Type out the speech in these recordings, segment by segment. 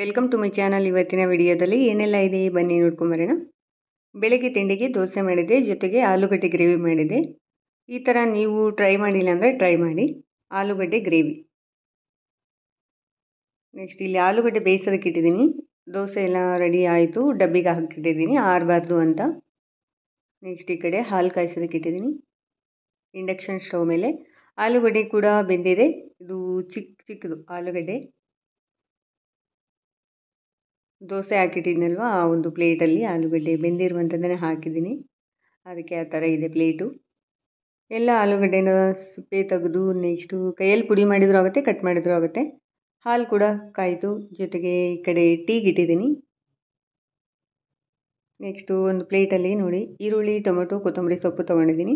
welcome to my channel ಇವತ್ತಿನ ವಿಡಿಯೋದಲ್ಲಿ ಏನೆಲ್ಲ ಇದೆ ಬನ್ನಿ ನೋಡ್ಕೊಂಬರೋಣ ಬೆಳಗ್ಗೆ ತಿಂಡಿಗೆ ದೋಸೆ ಮಾಡಿದೆ ಜೊತೆಗೆ ಆಲೂಗಡ್ಡೆ ಗ್ರೇವಿ ಮಾಡಿದೆ ಈ ಥರ ನೀವು ಟ್ರೈ ಮಾಡಿಲ್ಲ ಅಂದರೆ ಟ್ರೈ ಮಾಡಿ ಆಲೂಗಡ್ಡೆ ಗ್ರೇವಿ ನೆಕ್ಸ್ಟ್ ಇಲ್ಲಿ ಆಲೂಗಡ್ಡೆ ಬೇಯಿಸೋದಕ್ಕೆ ಇಟ್ಟಿದ್ದೀನಿ ದೋಸೆ ಎಲ್ಲ ರೆಡಿ ಆಯಿತು ಡಬ್ಬಿಗೆ ಹಾಕಿಟ್ಟಿದ್ದೀನಿ ಆರಬಾರ್ದು ಅಂತ ನೆಕ್ಸ್ಟ್ ಈ ಕಡೆ ಹಾಲು ಕಾಯಿಸೋದಕ್ಕೆ ಇಟ್ಟಿದ್ದೀನಿ ಇಂಡಕ್ಷನ್ ಸ್ಟವ್ ಮೇಲೆ ಆಲೂಗಡ್ಡೆ ಕೂಡ ಬೆಂದಿದೆ ಇದು ಚಿಕ್ಕ ಚಿಕ್ಕದು ಆಲೂಗಡ್ಡೆ ದೋಸೆ ಹಾಕಿಟ್ಟಿದ್ನಲ್ವ ಆ ಒಂದು ಪ್ಲೇಟಲ್ಲಿ ಆಲೂಗಡ್ಡೆ ಬೆಂದಿರುವಂಥದ್ದನ್ನೇ ಹಾಕಿದ್ದೀನಿ ಅದಕ್ಕೆ ಆ ಥರ ಇದೆ ಪ್ಲೇಟು ಎಲ್ಲ ಆಲೂಗಡ್ಡೆನ ಸಿಪ್ಪೆ ತೆಗೆದು ನೆಕ್ಸ್ಟು ಕೈಯಲ್ಲಿ ಪುಡಿ ಮಾಡಿದರೂ ಆಗುತ್ತೆ ಕಟ್ ಮಾಡಿದರೂ ಆಗುತ್ತೆ ಹಾಲು ಕೂಡ ಕಾಯಿತು ಜೊತೆಗೆ ಈ ಕಡೆ ಟೀಗೆ ಇಟ್ಟಿದ್ದೀನಿ ನೆಕ್ಸ್ಟು ಒಂದು ಪ್ಲೇಟಲ್ಲಿ ನೋಡಿ ಈರುಳ್ಳಿ ಟೊಮೊಟೊ ಕೊತ್ತಂಬರಿ ಸೊಪ್ಪು ತೊಗೊಂಡಿದ್ದೀನಿ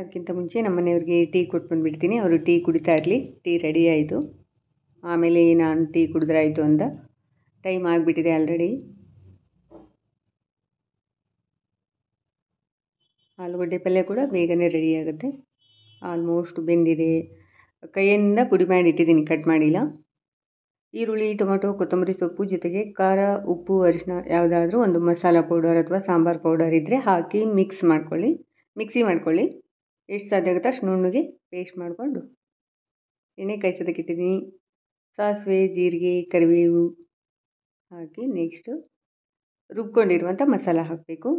ಅದಕ್ಕಿಂತ ಮುಂಚೆ ನಮ್ಮ ಮನೆಯವ್ರಿಗೆ ಟೀ ಕೊಟ್ಟು ಬಂದುಬಿಡ್ತೀನಿ ಅವರು ಟೀ ಕುಡಿತಾ ಇರಲಿ ಟೀ ರೆಡಿ ಆಯಿತು ಆಮೇಲೆ ನಾನು ಟೀ ಕುಡಿದ್ರಾಯಿತು ಅಂದ ಟೈಮ್ ಆಗಿಬಿಟ್ಟಿದೆ ಆಲ್ರೆಡಿ ಆಲೂಗಡ್ಡೆ ಪಲ್ಯ ಕೂಡ ಬೇಗನೆ ರೆಡಿ ಆಗುತ್ತೆ ಆಲ್ಮೋಸ್ಟ್ ಬೆಂದಿದೆ ಕೈಯಿಂದ ಪುಡಿ ಮಾಡಿ ಇಟ್ಟಿದ್ದೀನಿ ಕಟ್ ಮಾಡಿಲ್ಲ ಈರುಳ್ಳಿ ಟೊಮೊಟೊ ಕೊತ್ತಂಬರಿ ಸೊಪ್ಪು ಜೊತೆಗೆ ಖಾರ ಉಪ್ಪು ಅರಿಶಿನ ಯಾವುದಾದ್ರೂ ಒಂದು ಮಸಾಲ ಪೌಡರ್ ಅಥವಾ ಸಾಂಬಾರು ಪೌಡರ್ ಇದ್ದರೆ ಹಾಕಿ ಮಿಕ್ಸ್ ಮಾಡ್ಕೊಳ್ಳಿ ಮಿಕ್ಸಿ ಮಾಡ್ಕೊಳ್ಳಿ ಎಷ್ಟು ಸಾಧ್ಯ ಆಗುತ್ತೆ ಅಷ್ಟು ನುಣ್ಣಗೆ ಪೇಸ್ಟ್ ಮಾಡಿಕೊಂಡು ಎಣ್ಣೆ ಕಾಯಿಸೋದಕ್ಕೆ ಇಟ್ಟಿದ್ದೀನಿ ಸಾಸಿವೆ ಜೀರಿಗೆ ಕರಿಬೇವು ಹಾಕಿ ನೆಕ್ಸ್ಟು ರುಬ್ಕೊಂಡಿರುವಂಥ ಮಸಾಲ ಹಾಕಬೇಕು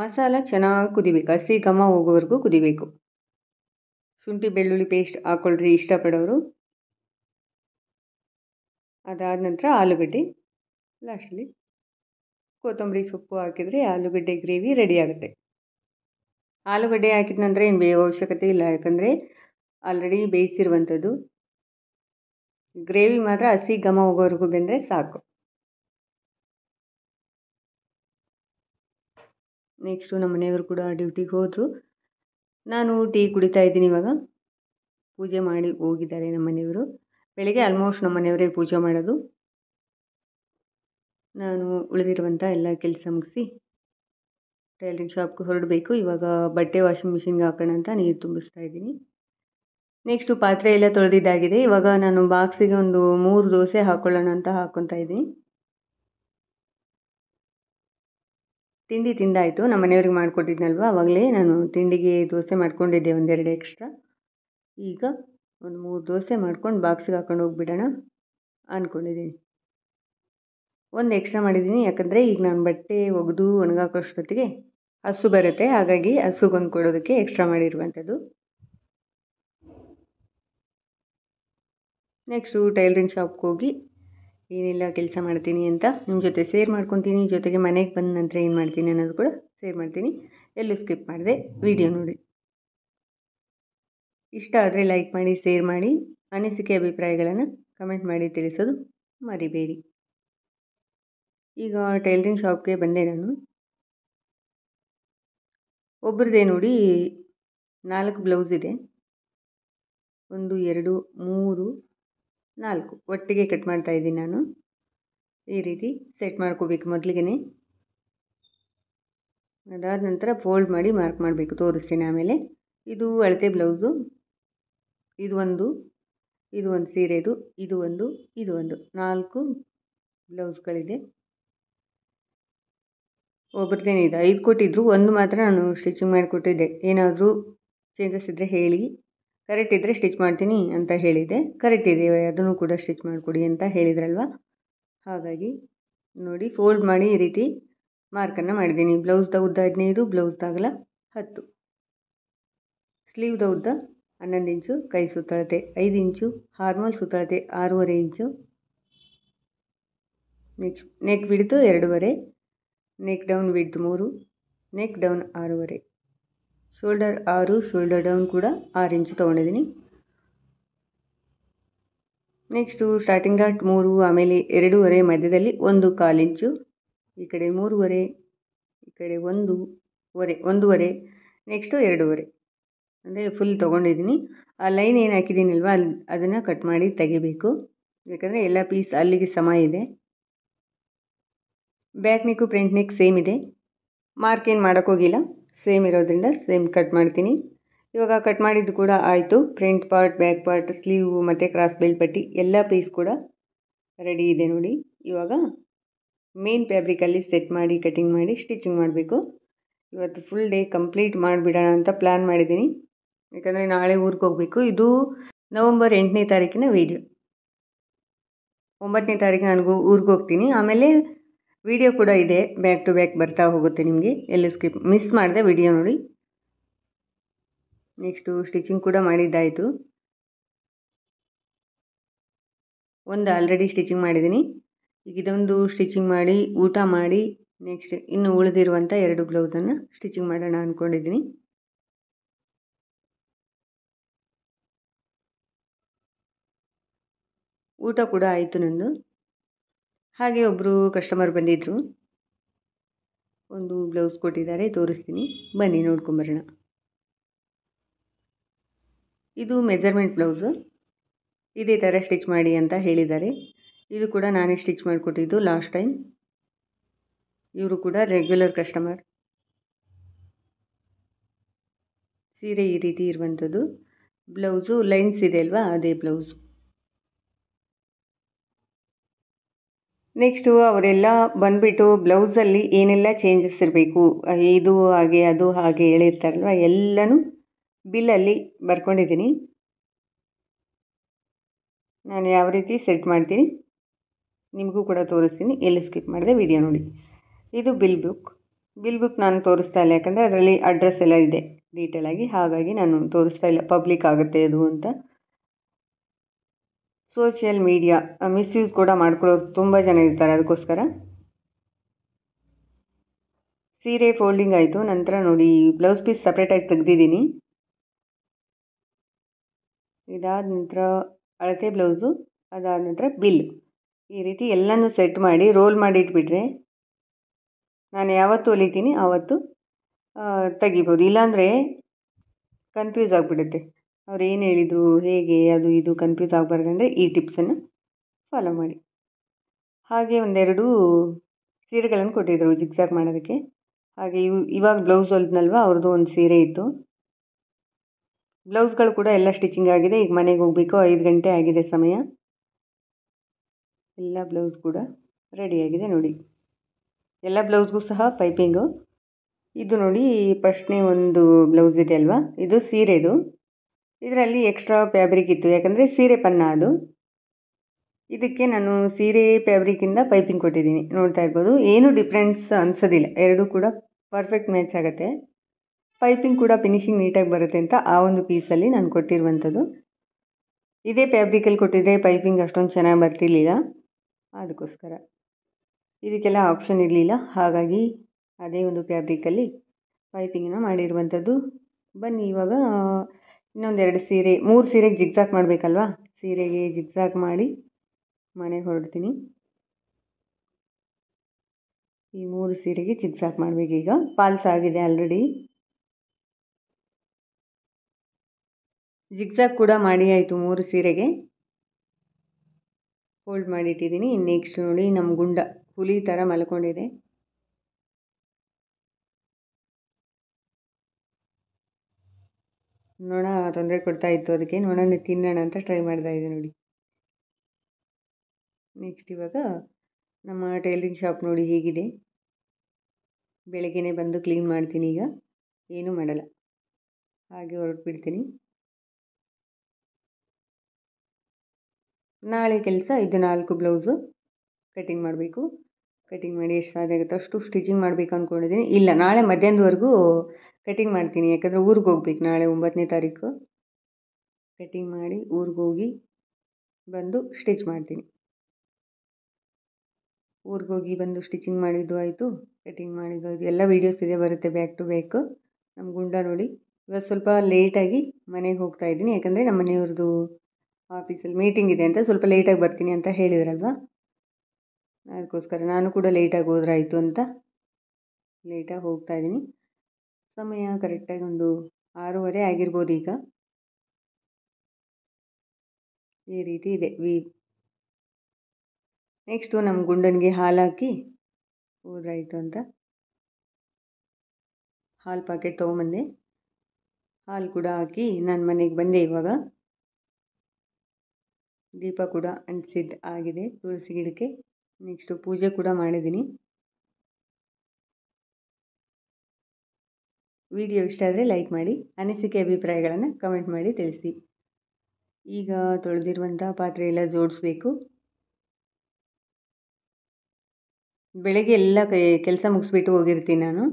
ಮಸಾಲ ಚೆನ್ನಾಗಿ ಕುದಿಬೇಕು ಹಸಿ ಘಮ ಹೋಗೋವರೆಗೂ ಕುದಿಬೇಕು ಶುಂಠಿ ಬೆಳ್ಳುಳ್ಳಿ ಪೇಸ್ಟ್ ಹಾಕ್ಕೊಳ್ರಿ ಇಷ್ಟಪಡೋರು ಅದಾದ ನಂತರ ಆಲೂಗಡ್ಡೆ ಲಾಸ್ಟಲ್ಲಿ ಕೊತ್ತಂಬರಿ ಸೊಪ್ಪು ಹಾಕಿದರೆ ಆಲೂಗಡ್ಡೆ ಗ್ರೇವಿ ರೆಡಿ ಆಗುತ್ತೆ ಆಲೂಗಡ್ಡೆ ಹಾಕಿದ ನಂತರ ಏನು ಬೇ ಅವಶ್ಯಕತೆ ಇಲ್ಲ ಯಾಕಂದರೆ ಆಲ್ರೆಡಿ ಬೇಯಿಸಿರುವಂಥದ್ದು ಗ್ರೇವಿ ಮಾತ್ರ ಹಸಿ ಘಮ ಹೋಗೋವರೆಗೂ ಬೆಂದರೆ ಸಾಕು ನೆಕ್ಸ್ಟು ನಮ್ಮ ಮನೆಯವರು ಕೂಡ ಡ್ಯೂಟಿಗೆ ಹೋದರು ನಾನು ಟೀ ಕುಡಿತಾ ಇದ್ದೀನಿ ಇವಾಗ ಪೂಜೆ ಮಾಡಿ ಹೋಗಿದ್ದಾರೆ ನಮ್ಮ ಮನೆಯವರು ಬೆಳಗ್ಗೆ ಆಲ್ಮೋಸ್ಟ್ ನಮ್ಮ ಮನೆಯವರೇ ಪೂಜೆ ಮಾಡೋದು ನಾನು ಉಳಿದಿರುವಂಥ ಎಲ್ಲ ಕೆಲಸ ಮುಗಿಸಿ ಟೈಲರಿಂಗ್ ಶಾಪ್ಗೆ ಹೊರಡಬೇಕು ಇವಾಗ ಬಟ್ಟೆ ವಾಷಿಂಗ್ ಮಿಷಿನ್ಗೆ ಹಾಕೋಣ ಅಂತ ನೀರು ತುಂಬಿಸ್ತಾ ಇದ್ದೀನಿ ನೆಕ್ಸ್ಟು ಪಾತ್ರೆ ಎಲ್ಲ ತೊಳೆದಿದ್ದಾಗಿದೆ ಇವಾಗ ನಾನು ಬಾಕ್ಸಿಗೆ ಒಂದು ಮೂರು ದೋಸೆ ಹಾಕ್ಕೊಳ್ಳೋಣ ಅಂತ ಹಾಕ್ಕೊತಾ ಇದ್ದೀನಿ ತಿಂಡಿ ತಿಂದಾಯಿತು ನಮ್ಮ ಮನೆಯವ್ರಿಗೆ ಮಾಡಿಕೊಟ್ಟಿದ್ನಲ್ವ ಆವಾಗಲೇ ನಾನು ತಿಂಡಿಗೆ ದೋಸೆ ಮಾಡ್ಕೊಂಡಿದ್ದೆ ಒಂದೆರಡು ಎಕ್ಸ್ಟ್ರಾ ಈಗ ಒಂದು ಮೂರು ದೋಸೆ ಮಾಡ್ಕೊಂಡು ಬಾಕ್ಸಿಗೆ ಹಾಕ್ಕೊಂಡು ಹೋಗ್ಬಿಡೋಣ ಅಂದ್ಕೊಂಡಿದ್ದೀನಿ ಒಂದು ಎಕ್ಸ್ಟ್ರಾ ಮಾಡಿದ್ದೀನಿ ಯಾಕಂದರೆ ಈಗ ನಾನು ಬಟ್ಟೆ ಒಗೆದು ಒಣಗಾಕೋಷ್ಟೊತ್ತಿಗೆ ಹಸು ಬರುತ್ತೆ ಹಾಗಾಗಿ ಹಸುಗೊಂದು ಕೊಡೋದಕ್ಕೆ ಎಕ್ಸ್ಟ್ರಾ ಮಾಡಿರುವಂಥದ್ದು ನೆಕ್ಸ್ಟು ಟೈಲರಿಂಗ್ ಶಾಪ್ಗೆ ಹೋಗಿ ಏನೆಲ್ಲ ಕೆಲಸ ಮಾಡ್ತೀನಿ ಅಂತ ನಿಮ್ಮ ಜೊತೆ ಸೇರ್ ಮಾಡ್ಕೊತೀನಿ ಜೊತೆಗೆ ಮನೆಗೆ ಬಂದ ನಂತರ ಏನು ಮಾಡ್ತೀನಿ ಅನ್ನೋದು ಕೂಡ ಸೇರ್ ಮಾಡ್ತೀನಿ ಎಲ್ಲೂ ಸ್ಕಿಪ್ ಮಾಡಿದೆ ವಿಡಿಯೋ ನೋಡಿ ಇಷ್ಟ ಆದರೆ ಲೈಕ್ ಮಾಡಿ ಸೇರ್ ಮಾಡಿ ಅನಿಸಿಕೆ ಅಭಿಪ್ರಾಯಗಳನ್ನು ಕಮೆಂಟ್ ಮಾಡಿ ತಿಳಿಸೋದು ಮರಿಬೇಡಿ ಈಗ ಟೈಲರಿಂಗ್ ಶಾಪ್ಗೆ ಬಂದೆ ನಾನು ಒಬ್ರದೇ ನೋಡಿ ನಾಲ್ಕು ಬ್ಲೌಸ್ ಇದೆ ಒಂದು ಎರಡು ಮೂರು ನಾಲ್ಕು ಒಟ್ಟಿಗೆ ಕಟ್ ಮಾಡ್ತಾ ಇದ್ದೀನಿ ನಾನು ಈ ರೀತಿ ಸೆಟ್ ಮಾಡ್ಕೋಬೇಕು ಮೊದಲಿಗೆ ಅದಾದ ನಂತರ ಫೋಲ್ಡ್ ಮಾಡಿ ಮಾರ್ಕ್ ಮಾಡಬೇಕು ತೋರಿಸ್ತೀನಿ ಆಮೇಲೆ ಇದು ಅಳತೆ ಬ್ಲೌಸು ಇದು ಒಂದು ಇದು ಒಂದು ಸೀರೆದು ಇದು ಒಂದು ಇದು ಒಂದು ನಾಲ್ಕು ಬ್ಲೌಸ್ಗಳಿದೆ ಒಬ್ಬರದೇನಿದೆ ಐದು ಕೊಟ್ಟಿದ್ದರು ಒಂದು ಮಾತ್ರ ನಾನು ಸ್ಟಿಚಿಂಗ್ ಮಾಡಿಕೊಟ್ಟಿದ್ದೆ ಏನಾದರೂ ಚೇಂಜಸ್ ಇದ್ದರೆ ಹೇಳಿ ಕರೆಕ್ಟ್ ಇದ್ದರೆ ಸ್ಟಿಚ್ ಮಾಡ್ತೀನಿ ಅಂತ ಹೇಳಿದೆ ಕರೆಕ್ಟ್ ಇದೆ ಅದನ್ನು ಕೂಡ ಸ್ಟಿಚ್ ಮಾಡಿಕೊಡಿ ಅಂತ ಹೇಳಿದ್ರಲ್ವ ಹಾಗಾಗಿ ನೋಡಿ ಫೋಲ್ಡ್ ಮಾಡಿ ಈ ರೀತಿ ಮಾರ್ಕನ್ನು ಮಾಡಿದ್ದೀನಿ ಬ್ಲೌಸ್ದ ಉದ್ದ ಹದಿನೈದು ಬ್ಲೌಸ್ದ ಅಗಲ ಹತ್ತು ಸ್ಲೀವ್ದ ಉದ್ದ ಹನ್ನೊಂದು ಇಂಚು ಕೈ ಸುತ್ತಳತೆ ಐದು ಇಂಚು ಹಾರ್ಮೋಲ್ ಸುತ್ತಳತೆ ಆರೂವರೆ ಇಂಚು ನೆಕ್ ನೆಕ್ ಬಿಡ್ತು ಎರಡೂವರೆ ನೆಕ್ ಡೌನ್ ಬಿಡ್ತು ಮೂರು ನೆಕ್ ಡೌನ್ ಆರೂವರೆ ಶೋಲ್ಡರ್ ಆರು ಶೋಲ್ಡರ್ ಡೌನ್ ಕೂಡ ಆರು ಇಂಚು ತೊಗೊಂಡಿದ್ದೀನಿ ನೆಕ್ಸ್ಟು ಸ್ಟಾರ್ಟಿಂಗ್ ಡಾಟ್ ಮೂರು ಆಮೇಲೆ ಎರಡೂವರೆ ಮಧ್ಯದಲ್ಲಿ ಒಂದು ಕಾಲಿಂಚು ಈ ಕಡೆ ಮೂರುವರೆ ಈ ಕಡೆ ಒಂದು ವರೆ ಒಂದೂವರೆ ನೆಕ್ಸ್ಟು ಎರಡೂವರೆ ಅಂದರೆ ಫುಲ್ ತೊಗೊಂಡಿದ್ದೀನಿ ಆ ಲೈನ್ ಏನು ಹಾಕಿದ್ದೀನಲ್ವ ಅಲ್ಲಿ ಅದನ್ನು ಕಟ್ ಮಾಡಿ ತೆಗಿಬೇಕು ಯಾಕಂದರೆ ಎಲ್ಲ ಪೀಸ್ ಅಲ್ಲಿಗೆ ಸಮ ಇದೆ back neck print neck same ಇದೆ ಮಾರ್ಕ್ ಏನು ಮಾಡೋಕ್ಕೋಗಿಲ್ಲ ಸೇಮ್ ಇರೋದ್ರಿಂದ ಸೇಮ್ ಕಟ್ ಮಾಡ್ತೀನಿ ಇವಾಗ ಕಟ್ ಮಾಡಿದ್ದು ಕೂಡ ಆಯಿತು front part back part sleeve ಮತ್ತು ಕ್ರಾಸ್ ಬೆಲ್ಟ್ ಪಟ್ಟಿ ಎಲ್ಲ ಪೀಸ್ ಕೂಡ ರೆಡಿ ಇದೆ ನೋಡಿ ಇವಾಗ ಮೇನ್ ಫ್ಯಾಬ್ರಿಕಲ್ಲಿ ಸೆಟ್ ಮಾಡಿ ಕಟಿಂಗ್ ಮಾಡಿ ಸ್ಟಿಚಿಂಗ್ ಮಾಡಬೇಕು ಇವತ್ತು ಫುಲ್ ಡೇ ಕಂಪ್ಲೀಟ್ ಮಾಡಿಬಿಡೋಣ ಅಂತ ಪ್ಲ್ಯಾನ್ ಮಾಡಿದ್ದೀನಿ ಯಾಕಂದರೆ ನಾಳೆ ಊರಿಗೆ ಹೋಗಬೇಕು ಇದು ನವಂಬರ್ ಎಂಟನೇ ತಾರೀಕಿನ ವೀಡಿಯೋ ಒಂಬತ್ತನೇ ತಾರೀಕು ನನಗೂ ಊರಿಗೆ ಹೋಗ್ತೀನಿ ಆಮೇಲೆ ವಿಡಿಯೋ ಕೂಡ ಇದೆ ಬ್ಯಾಕ್ ಟು ಬ್ಯಾಕ್ ಬರ್ತಾ ಹೋಗುತ್ತೆ ನಿಮಗೆ ಎಲ್ಲೂ ಸ್ಕಿಪ್ ಮಿಸ್ ಮಾಡಿದೆ ವಿಡಿಯೋ ನೋಡಿ ನೆಕ್ಸ್ಟು ಸ್ಟಿಚಿಂಗ್ ಕೂಡ ಮಾಡಿದ್ದಾಯಿತು ಒಂದು ಆಲ್ರೆಡಿ ಸ್ಟಿಚಿಂಗ್ ಮಾಡಿದ್ದೀನಿ ಈಗ ಇದೊಂದು ಸ್ಟಿಚಿಂಗ್ ಮಾಡಿ ಊಟ ಮಾಡಿ ನೆಕ್ಸ್ಟ್ ಇನ್ನು ಉಳಿದಿರುವಂಥ ಎರಡು ಗ್ಲೌಸನ್ನು ಸ್ಟಿಚಿಂಗ್ ಮಾಡೋಣ ಅಂದ್ಕೊಂಡಿದ್ದೀನಿ ಊಟ ಕೂಡ ಆಯಿತು ನಂದು ಹಾಗೆ ಒಬ್ಬರು ಕಸ್ಟಮರ್ ಬಂದಿದ್ದರು ಒಂದು ಬ್ಲೌಸ್ ಕೊಟ್ಟಿದ್ದಾರೆ ತೋರಿಸ್ತೀನಿ ಬನ್ನಿ ನೋಡ್ಕೊಂಬರೋಣ ಇದು ಮೆಜರ್ಮೆಂಟ್ ಬ್ಲೌಸು ಇದೇ ಥರ ಸ್ಟಿಚ್ ಮಾಡಿ ಅಂತ ಹೇಳಿದ್ದಾರೆ ಇದು ಕೂಡ ನಾನೇ ಸ್ಟಿಚ್ ಮಾಡಿಕೊಟ್ಟಿದ್ದು ಲಾಸ್ಟ್ ಟೈಮ್ ಇವರು ಕೂಡ ರೆಗ್ಯುಲರ್ ಕಸ್ಟಮರ್ ಸೀರೆ ಈ ರೀತಿ ಇರುವಂಥದ್ದು ಬ್ಲೌಸು ಲೈನ್ಸ್ ಇದೆ ಅಲ್ವಾ ಅದೇ ಬ್ಲೌಸು ನೆಕ್ಸ್ಟು ಅವರೆಲ್ಲ ಬಂದುಬಿಟ್ಟು ಬ್ಲೌಸಲ್ಲಿ ಏನೆಲ್ಲ ಚೇಂಜಸ್ ಇರಬೇಕು ಇದು ಹಾಗೆ ಅದು ಹಾಗೆ ಹೇಳಿರ್ತಾರಲ್ವ ಎಲ್ಲನೂ ಬಿಲ್ಲಲ್ಲಿ ಬರ್ಕೊಂಡಿದ್ದೀನಿ ನಾನು ಯಾವ ರೀತಿ ಸೆಟ್ ಮಾಡ್ತೀನಿ ನಿಮಗೂ ಕೂಡ ತೋರಿಸ್ತೀನಿ ಎಲ್ಲಿ ಸ್ಕಿಪ್ ಮಾಡಿದೆ ವಿಡಿಯೋ ನೋಡಿ ಇದು ಬಿಲ್ ಬುಕ್ ಬಿಲ್ ಬುಕ್ ನಾನು ತೋರಿಸ್ತಾ ಇಲ್ಲ ಯಾಕಂದರೆ ಅದರಲ್ಲಿ ಅಡ್ರೆಸ್ ಎಲ್ಲ ಇದೆ ಡೀಟೇಲಾಗಿ ಹಾಗಾಗಿ ನಾನು ತೋರಿಸ್ತಾ ಇಲ್ಲ ಪಬ್ಲಿಕ್ ಆಗುತ್ತೆ ಅದು ಅಂತ ಸೋಷಿಯಲ್ ಮೀಡಿಯಾ ಮಿಸ್ಯೂಸ್ ಕೂಡ ಮಾಡ್ಕೊಳ್ಳೋರು ತುಂಬ ಜನ ಇರ್ತಾರೆ ಅದಕ್ಕೋಸ್ಕರ ಸೀರೆ ಫೋಲ್ಡಿಂಗ್ ಆಯಿತು ನಂತರ ನೋಡಿ ಬ್ಲೌಸ್ ಪೀಸ್ ಸಪ್ರೇಟಾಗಿ ತೆಗೆದಿದ್ದೀನಿ ಇದಾದ ನಂತರ ಅಳತೆ ಬ್ಲೌಸು ಅದಾದ ನಂತರ ಬಿಲ್ ಈ ರೀತಿ ಎಲ್ಲನೂ ಸೆಟ್ ಮಾಡಿ ರೋಲ್ ಮಾಡಿ ಇಟ್ಬಿಟ್ರೆ ನಾನು ಯಾವತ್ತು ಹೊಲಿತೀನಿ ಆವತ್ತು ತೆಗಿಬೋದು ಇಲ್ಲಾಂದರೆ ಕನ್ಫ್ಯೂಸ್ ಆಗಿಬಿಡುತ್ತೆ ಅವ್ರು ಏನು ಹೇಳಿದರು ಹೇಗೆ ಅದು ಇದು ಕನ್ಫ್ಯೂಸ್ ಅಂದರೆ ಈ ಟಿಪ್ಸನ್ನು ಫಾಲೋ ಮಾಡಿ ಹಾಗೆ ಒಂದೆರಡು ಸೀರೆಗಳನ್ನು ಕೊಟ್ಟಿದ್ದರು ಜಿಗ್ಸಾಕ್ ಮಾಡೋದಕ್ಕೆ ಹಾಗೆ ಇವು ಇವಾಗ ಬ್ಲೌಸ್ ಹೊಲ್ದ್ನಲ್ವ ಅವ್ರದ್ದು ಒಂದು ಸೀರೆ ಇತ್ತು ಬ್ಲೌಸ್ಗಳು ಕೂಡ ಎಲ್ಲ ಸ್ಟಿಚಿಂಗ್ ಆಗಿದೆ ಈಗ ಮನೆಗೆ ಹೋಗಬೇಕು ಐದು ಗಂಟೆ ಆಗಿದೆ ಸಮಯ ಎಲ್ಲ ಬ್ಲೌಸ್ ಕೂಡ ರೆಡಿಯಾಗಿದೆ ನೋಡಿ ಎಲ್ಲ ಬ್ಲೌಸ್ಗೂ ಸಹ ಪೈಪಿಂಗು ಇದು ನೋಡಿ ಫಸ್ಟ್ನೇ ಒಂದು ಬ್ಲೌಸ್ ಇದೆ ಅಲ್ವಾ ಇದು ಸೀರೆದು ಇದರಲ್ಲಿ ಎಕ್ಸ್ಟ್ರಾ ಫ್ಯಾಬ್ರಿಕ್ ಇತ್ತು ಯಾಕಂದರೆ ಸೀರೆ ಪನ್ನ ಅದು ಇದಕ್ಕೆ ನಾನು ಸೀರೆ ಫ್ಯಾಬ್ರಿಕ್ಕಿಂದ ಪೈಪಿಂಗ್ ಕೊಟ್ಟಿದ್ದೀನಿ ನೋಡ್ತಾ ಇರ್ಬೋದು ಏನು ಡಿಫ್ರೆನ್ಸ್ ಅನಿಸೋದಿಲ್ಲ ಎರಡೂ ಕೂಡ ಪರ್ಫೆಕ್ಟ್ ಮ್ಯಾಚ್ ಆಗುತ್ತೆ ಪೈಪಿಂಗ್ ಕೂಡ ಫಿನಿಷಿಂಗ್ ನೀಟಾಗಿ ಬರುತ್ತೆ ಅಂತ ಆ ಒಂದು ಪೀಸಲ್ಲಿ ನಾನು ಕೊಟ್ಟಿರುವಂಥದ್ದು ಇದೇ ಫ್ಯಾಬ್ರಿಕಲ್ಲಿ ಕೊಟ್ಟಿದ್ದರೆ ಪೈಪಿಂಗ್ ಅಷ್ಟೊಂದು ಚೆನ್ನಾಗಿ ಬರ್ತಿರ್ಲಿಲ್ಲ ಅದಕ್ಕೋಸ್ಕರ ಇದಕ್ಕೆಲ್ಲ ಆಪ್ಷನ್ ಇರಲಿಲ್ಲ ಹಾಗಾಗಿ ಅದೇ ಒಂದು ಫ್ಯಾಬ್ರಿಕಲ್ಲಿ ಪೈಪಿಂಗನ್ನು ಮಾಡಿರುವಂಥದ್ದು ಬನ್ನಿ ಇವಾಗ ಇನ್ನೊಂದೆರಡು ಸೀರೆ ಮೂರು ಸೀರೆಗೆ ಜಿಗ್ಜಾಗ್ ಮಾಡಬೇಕಲ್ವಾ ಸೀರೆಗೆ ಜಿಗ್ಜಾಗ್ ಮಾಡಿ ಮನೆಗೆ ಹೊರಡ್ತೀನಿ ಈ ಮೂರು ಸೀರೆಗೆ ಮಾಡಬೇಕು ಈಗ ಪಾಲ್ಸ್ ಆಗಿದೆ ಆಲ್ರೆಡಿ ಜಿಗ್ಜಾಗ್ ಕೂಡ ಮಾಡಿ ಆಯಿತು ಮೂರು ಸೀರೆಗೆ ಫೋಲ್ಡ್ ಮಾಡಿಟ್ಟಿದ್ದೀನಿ ಇನ್ನು ನೆಕ್ಸ್ಟ್ ನೋಡಿ ನಮ್ಮ ಗುಂಡ ಹುಲಿ ಥರ ಮಲ್ಕೊಂಡಿದೆ ನೊಣ ತೊಂದರೆ ಕೊಡ್ತಾ ಇತ್ತು ಅದಕ್ಕೆ ನೊಣನೇ ತಿನ್ನೋಣ ಅಂತ ಟ್ರೈ ಮಾಡ್ತಾ ಇದೆ ನೋಡಿ ನೆಕ್ಸ್ಟ್ ಇವಾಗ ನಮ್ಮ ಟೈಲರಿಂಗ್ ಶಾಪ್ ನೋಡಿ ಹೇಗಿದೆ ಬೆಳಗ್ಗೆ ಬಂದು ಕ್ಲೀನ್ ಮಾಡ್ತೀನಿ ಈಗ ಏನೂ ಮಾಡಲ್ಲ ಹಾಗೆ ಹೊರಟು ಬಿಡ್ತೀನಿ ನಾಳೆ ಕೆಲಸ ಇದು ನಾಲ್ಕು ಬ್ಲೌಸು ಕಟ್ಟಿಂಗ್ ಮಾಡಬೇಕು ಕಟಿಂಗ್ ಮಾಡಿ ಎಷ್ಟು ಸಾಧ್ಯ ಆಗುತ್ತೆ ಅಷ್ಟು ಸ್ಟಿಚಿಂಗ್ ಮಾಡಬೇಕು ಅಂದ್ಕೊಂಡಿದ್ದೀನಿ ಇಲ್ಲ ನಾಳೆ ಮಧ್ಯಾಹ್ನದವರೆಗೂ ಕಟಿಂಗ್ ಮಾಡ್ತೀನಿ ಯಾಕಂದರೆ ಊರಿಗೆ ಹೋಗ್ಬೇಕು ನಾಳೆ ಒಂಬತ್ತನೇ ತಾರೀಕು ಕಟಿಂಗ್ ಮಾಡಿ ಊರಿಗೆ ಹೋಗಿ ಬಂದು ಸ್ಟಿಚ್ ಮಾಡ್ತೀನಿ ಊರಿಗೆ ಹೋಗಿ ಬಂದು ಸ್ಟಿಚಿಂಗ್ ಮಾಡಿದ್ದು ಆಯಿತು ಕಟಿಂಗ್ ಮಾಡಿದ್ದು ಆಯಿತು ಎಲ್ಲ ವೀಡಿಯೋಸ್ ಇದೆ ಬರುತ್ತೆ ಬ್ಯಾಕ್ ಟು ಬ್ಯಾಕು ನಮ್ಮ ಗುಂಡ ನೋಡಿ ಇವತ್ತು ಸ್ವಲ್ಪ ಲೇಟಾಗಿ ಮನೆಗೆ ಹೋಗ್ತಾ ಇದ್ದೀನಿ ಯಾಕಂದರೆ ನಮ್ಮ ಮನೆಯವ್ರದ್ದು ಆಫೀಸಲ್ಲಿ ಮೀಟಿಂಗ್ ಇದೆ ಅಂತ ಸ್ವಲ್ಪ ಲೇಟಾಗಿ ಬರ್ತೀನಿ ಅಂತ ಹೇಳಿದ್ರಲ್ವಾ ಅದಕ್ಕೋಸ್ಕರ ನಾನು ಕೂಡ ಲೇಟಾಗಿ ಆಯಿತು ಅಂತ ಲೇಟಾಗಿ ಹೋಗ್ತಾ ಇದ್ದೀನಿ ಸಮಯ ಕರೆಕ್ಟಾಗಿ ಒಂದು ಆರೂವರೆ ಆಗಿರ್ಬೋದು ಈಗ ಈ ರೀತಿ ಇದೆ ವಿ ನೆಕ್ಸ್ಟು ನಮ್ಮ ಗುಂಡನಿಗೆ ಹಾಲು ಹಾಕಿ ಹೋದ್ರಾಯ್ತು ಅಂತ ಹಾಲು ಪ್ಯಾಕೆಟ್ ತೊಗೊಂಬಂದೆ ಹಾಲು ಕೂಡ ಹಾಕಿ ನಾನು ಮನೆಗೆ ಬಂದೆ ಇವಾಗ ದೀಪ ಕೂಡ ಅಂಟಿಸಿದ್ದು ಆಗಿದೆ ತುಳಸಿ ಗಿಡಕ್ಕೆ ನೆಕ್ಸ್ಟು ಪೂಜೆ ಕೂಡ ಮಾಡಿದ್ದೀನಿ ವಿಡಿಯೋ ಇಷ್ಟ ಆದರೆ ಲೈಕ್ ಮಾಡಿ ಅನಿಸಿಕೆ ಅಭಿಪ್ರಾಯಗಳನ್ನು ಕಮೆಂಟ್ ಮಾಡಿ ತಿಳಿಸಿ ಈಗ ತೊಳೆದಿರುವಂಥ ಪಾತ್ರೆ ಎಲ್ಲ ಜೋಡಿಸ್ಬೇಕು ಬೆಳಗ್ಗೆ ಎಲ್ಲ ಕೈ ಕೆಲಸ ಮುಗಿಸ್ಬಿಟ್ಟು ಹೋಗಿರ್ತೀನಿ ನಾನು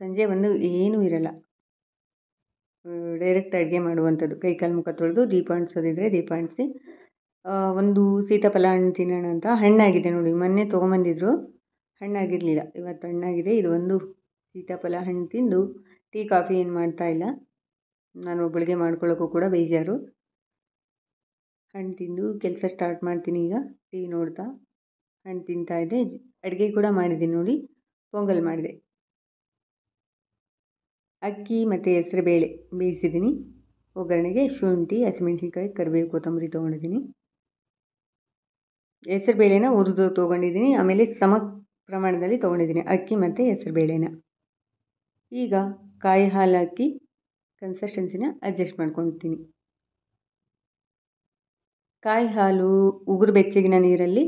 ಸಂಜೆ ಬಂದು ಏನೂ ಇರಲ್ಲ ಡೈರೆಕ್ಟ್ ಅಡುಗೆ ಮಾಡುವಂಥದ್ದು ಕೈಕಾಲು ಮುಖ ತೊಳೆದು ದೀಪ ಅಂಟಿಸೋದಿದ್ರೆ ದೀಪ ಅಂಟಿಸಿ ಒಂದು ಸೀತಾಫಲ ಹಣ್ಣು ತಿನ್ನೋಣ ಅಂತ ಹಣ್ಣಾಗಿದೆ ನೋಡಿ ಮೊನ್ನೆ ತೊಗೊಂಬಂದಿದ್ರು ಹಣ್ಣಾಗಿರಲಿಲ್ಲ ಇವತ್ತು ಹಣ್ಣಾಗಿದೆ ಇದು ಒಂದು ಸೀತಾಫಲ ಹಣ್ಣು ತಿಂದು ಟೀ ಕಾಫಿ ಏನು ಮಾಡ್ತಾ ಇಲ್ಲ ನಾನು ಒಬ್ಬಳಿಗೆ ಮಾಡ್ಕೊಳ್ಳೋಕ್ಕೂ ಕೂಡ ಬೇಜಾರು ಹಣ್ಣು ತಿಂದು ಕೆಲಸ ಸ್ಟಾರ್ಟ್ ಮಾಡ್ತೀನಿ ಈಗ ಟೀ ನೋಡ್ತಾ ಹಣ್ಣು ತಿಂತಾ ಇದ್ದೆ ಅಡುಗೆ ಕೂಡ ಮಾಡಿದ್ದೀನಿ ನೋಡಿ ಪೊಂಗಲ್ ಮಾಡಿದೆ ಅಕ್ಕಿ ಮತ್ತು ಹೆಸರು ಬೇಳೆ ಬೇಯಿಸಿದ್ದೀನಿ ಒಗ್ಗರಣೆಗೆ ಶುಂಠಿ ಹಸಿಮೆಣ್ಸಿನ್ಕಾಯಿ ಕರಿಬೇವು ಕೊತ್ತಂಬರಿ ತೊಗೊಂಡಿದ್ದೀನಿ ಹೆಸರುಬೇಳೆನ ಹುರಿದು ತೊಗೊಂಡಿದ್ದೀನಿ ಆಮೇಲೆ ಸಮ ಪ್ರಮಾಣದಲ್ಲಿ ತೊಗೊಂಡಿದ್ದೀನಿ ಅಕ್ಕಿ ಮತ್ತು ಬೇಳೆನ ಈಗ ಕಾಯಿ ಹಾಲು ಹಾಕಿ ಕನ್ಸಿಸ್ಟೆನ್ಸಿನ ಅಡ್ಜಸ್ಟ್ ಮಾಡ್ಕೊತೀನಿ ಕಾಯಿ ಹಾಲು ಉಗುರು ಬೆಚ್ಚಗಿನ ನೀರಲ್ಲಿ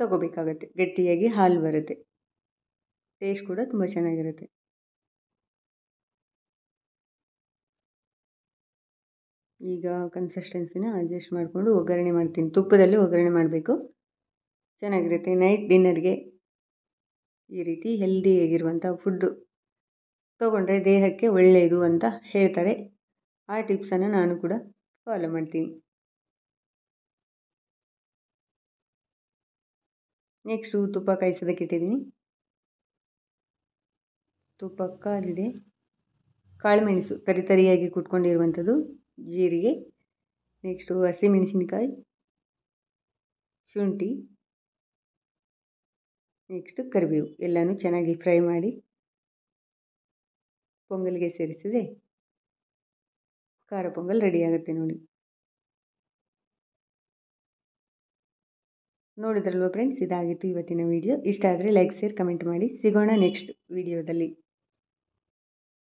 ತಗೋಬೇಕಾಗತ್ತೆ ಗಟ್ಟಿಯಾಗಿ ಹಾಲು ಬರುತ್ತೆ ಟೇಸ್ಟ್ ಕೂಡ ತುಂಬ ಚೆನ್ನಾಗಿರುತ್ತೆ ಈಗ ಕನ್ಸಿಸ್ಟೆನ್ಸಿನ ಅಡ್ಜಸ್ಟ್ ಮಾಡಿಕೊಂಡು ಒಗ್ಗರಣೆ ಮಾಡ್ತೀನಿ ತುಪ್ಪದಲ್ಲಿ ಒಗ್ಗರಣೆ ಮಾಡಬೇಕು ಚೆನ್ನಾಗಿರುತ್ತೆ ನೈಟ್ ಡಿನ್ನರ್ಗೆ ಈ ರೀತಿ ಹೆಲ್ದಿಯಾಗಿರುವಂಥ ಫುಡ್ಡು ತೊಗೊಂಡ್ರೆ ದೇಹಕ್ಕೆ ಒಳ್ಳೆಯದು ಅಂತ ಹೇಳ್ತಾರೆ ಆ ಟಿಪ್ಸನ್ನು ನಾನು ಕೂಡ ಫಾಲೋ ಮಾಡ್ತೀನಿ ನೆಕ್ಸ್ಟು ತುಪ್ಪ ಕಾಯಿಸೋದಕ್ಕೆ ಇಟ್ಟಿದ್ದೀನಿ ತುಪ್ಪ ಕಾಲಿದೆ ಕಾಳುಮೆಣಸು ತರಿತರಿಯಾಗಿ ಕುಟ್ಕೊಂಡಿರುವಂಥದ್ದು ಜೀರಿಗೆ ನೆಕ್ಸ್ಟು ಹಸಿಮೆಣಸಿನ್ಕಾಯಿ ಶುಂಠಿ ನೆಕ್ಸ್ಟು ಕರಿಬೇವು ಎಲ್ಲನೂ ಚೆನ್ನಾಗಿ ಫ್ರೈ ಮಾಡಿ ಪೊಂಗಲ್ಗೆ ಸೇರಿಸಿದ್ರೆ ಖಾರ ಪೊಂಗಲ್ ಆಗುತ್ತೆ ನೋಡಿ ನೋಡಿದ್ರಲ್ವ ಫ್ರೆಂಡ್ಸ್ ಇದಾಗಿತ್ತು ಇವತ್ತಿನ ವೀಡಿಯೋ ಇಷ್ಟ ಆದರೆ ಲೈಕ್ ಶೇರ್ ಕಮೆಂಟ್ ಮಾಡಿ ಸಿಗೋಣ ನೆಕ್ಸ್ಟ್ ವಿಡಿಯೋದಲ್ಲಿ